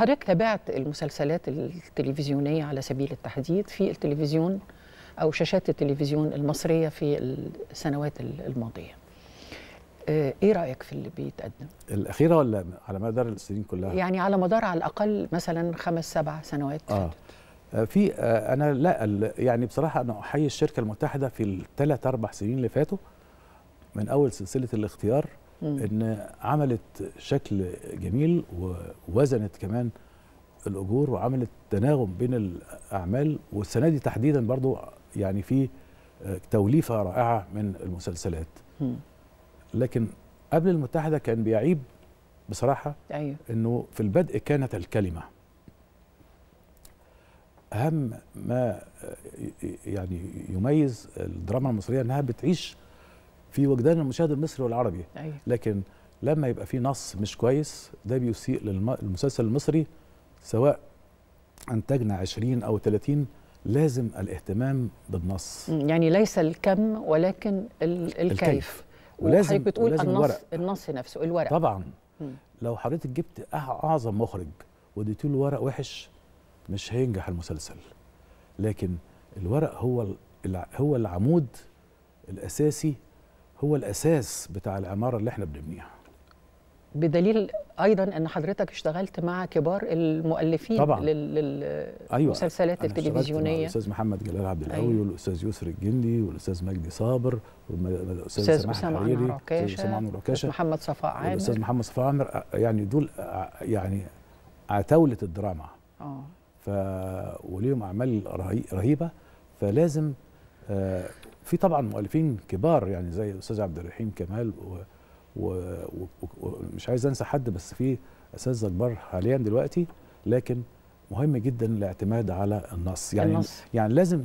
حضرتك تابعت المسلسلات التلفزيونيه على سبيل التحديد في التلفزيون او شاشات التلفزيون المصريه في السنوات الماضيه آه، ايه رايك في اللي بيتقدم الاخيره ولا على مدار السنين كلها يعني على مدار على الاقل مثلا خمس سبع سنوات آه. آه، في آه، انا لا يعني بصراحه انا احيي الشركه المتحده في الثلاث اربع سنين اللي فاتوا من اول سلسله الاختيار ان عملت شكل جميل ووزنت كمان الاجور وعملت تناغم بين الاعمال والسنه دي تحديدا برضو يعني في آه، توليفه رائعه من المسلسلات لكن قبل المتحده كان بيعيب بصراحه أيوه. انه في البدء كانت الكلمه اهم ما آه، يعني يميز الدراما المصريه انها بتعيش في وجدان المشاهد المصري والعربي أيوة. لكن لما يبقى في نص مش كويس ده بيسيء للمسلسل المصري سواء انتجنا 20 او 30 لازم الاهتمام بالنص يعني ليس الكم ولكن ال الكيف, الكيف. ولازم بتقول ولازم النص الورق. النص نفسه الورق طبعا م. لو حضرتك جبت اعظم مخرج واديته له ورق وحش مش هينجح المسلسل لكن الورق هو هو العمود الاساسي هو الاساس بتاع العماره اللي احنا بنبنيها بدليل ايضا ان حضرتك اشتغلت مع كبار المؤلفين طبعا للمسلسلات أيوة. التلفزيونيه الاستاذ محمد جلال عبد القوي أيوة. والاستاذ يسر الجندي والاستاذ مجدي صابر والاستاذ اسامه عمرو عكاشه محمد صفاء عامر الاستاذ محمد صفاء عامر يعني دول يعني عتاوله الدراما اه ف وليهم اعمال رهيبه فلازم آه، في طبعا مؤلفين كبار يعني زي الاستاذ عبد الرحيم كمال ومش عايز انسى حد بس في اساتذه كبار حاليا دلوقتي لكن مهم جدا الاعتماد على النص يعني النص. يعني لازم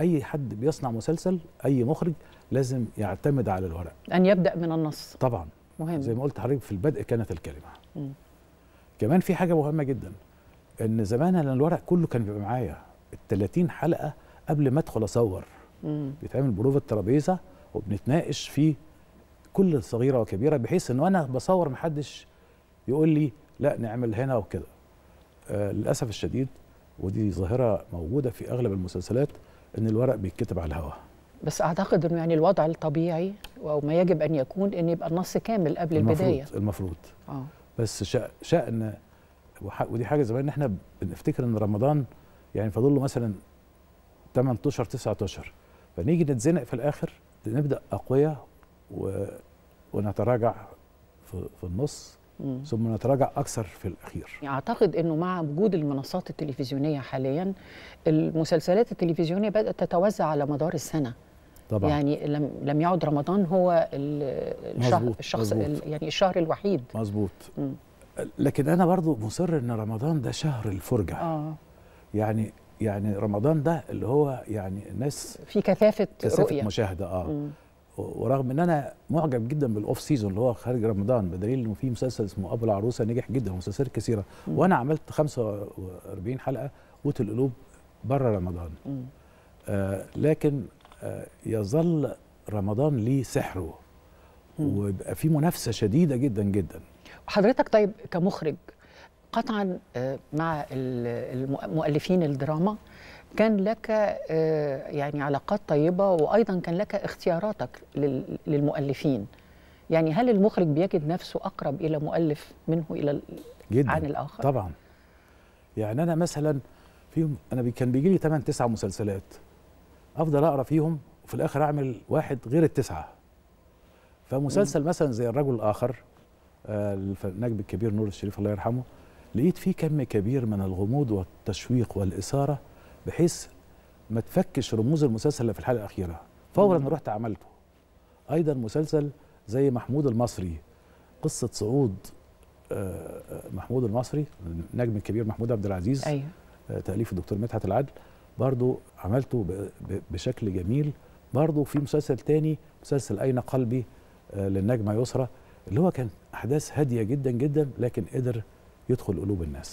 اي حد بيصنع مسلسل اي مخرج لازم يعتمد على الورق ان يبدا من النص طبعا مهم زي ما قلت حضرتك في البدء كانت الكلمه م. كمان في حاجه مهمه جدا ان زمان انا الورق كله كان بيبقى معايا ال 30 حلقه قبل ما ادخل اصور مم. بيتعمل بروفة الترابيزه وبنتناقش في كل صغيره وكبيره بحيث ان انا بصور محدش يقول لي لا نعمل هنا وكده آه للاسف الشديد ودي ظاهره موجوده في اغلب المسلسلات ان الورق بيتكتب على الهواء بس اعتقد انه يعني الوضع الطبيعي او ما يجب ان يكون ان يبقى النص كامل قبل المفروض البدايه المفروض اه بس شأن ودي حاجه زمان ان احنا بنفتكر ان رمضان يعني فاضل له مثلا 8 اشهر 9 اشهر فنيجي نتزنق في الاخر نبدا اقوياء و... ونتراجع في, في النص مم. ثم نتراجع اكثر في الاخير يعني اعتقد انه مع وجود المنصات التلفزيونيه حاليا المسلسلات التلفزيونيه بدات تتوزع على مدار السنه طبعا يعني لم لم يعد رمضان هو الشهر مزبوط. الشخص مزبوط. يعني الشهر الوحيد مظبوط لكن انا برضو مصر ان رمضان ده شهر الفرجه آه. يعني يعني رمضان ده اللي هو يعني الناس في كثافه كثافه رؤية. مشاهده اه مم. ورغم ان انا معجب جدا بالاوف سيزون اللي هو خارج رمضان بدليل انه في مسلسل اسمه ابو العروسه نجح جدا ومسلسلات كثيره مم. وانا عملت 45 حلقه قوت القلوب بره رمضان آه لكن آه يظل رمضان ليه سحره ويبقى في منافسه شديده جدا جدا حضرتك طيب كمخرج قطعا آه، مع المؤلفين الدراما كان لك آه، يعني علاقات طيبه وايضا كان لك اختياراتك للمؤلفين يعني هل المخرج بيجد نفسه اقرب الى مؤلف منه الى جدا عن الاخر طبعا يعني انا مثلا فيهم انا كان بيجي لي 8 9 مسلسلات افضل اقرا فيهم وفي الاخر اعمل واحد غير التسعه فمسلسل مثلا زي الرجل الاخر آه، النجم الكبير نور الشريف الله يرحمه لقيت فيه كم كبير من الغموض والتشويق والإثارة بحيث ما تفكش رموز المسلسل اللي في الحلقة الأخيرة فورا مم. رحت عملته أيضا مسلسل زي محمود المصري قصة صعود آه، آه، محمود المصري النجم الكبير محمود عبد العزيز أيوه. آه، تأليف الدكتور مدحت العدل برضو عملته بشكل جميل برضو في مسلسل تاني مسلسل أين قلبي للنجمة يسرى اللي هو كان أحداث هادية جدا جدا لكن قدر يدخل قلوب الناس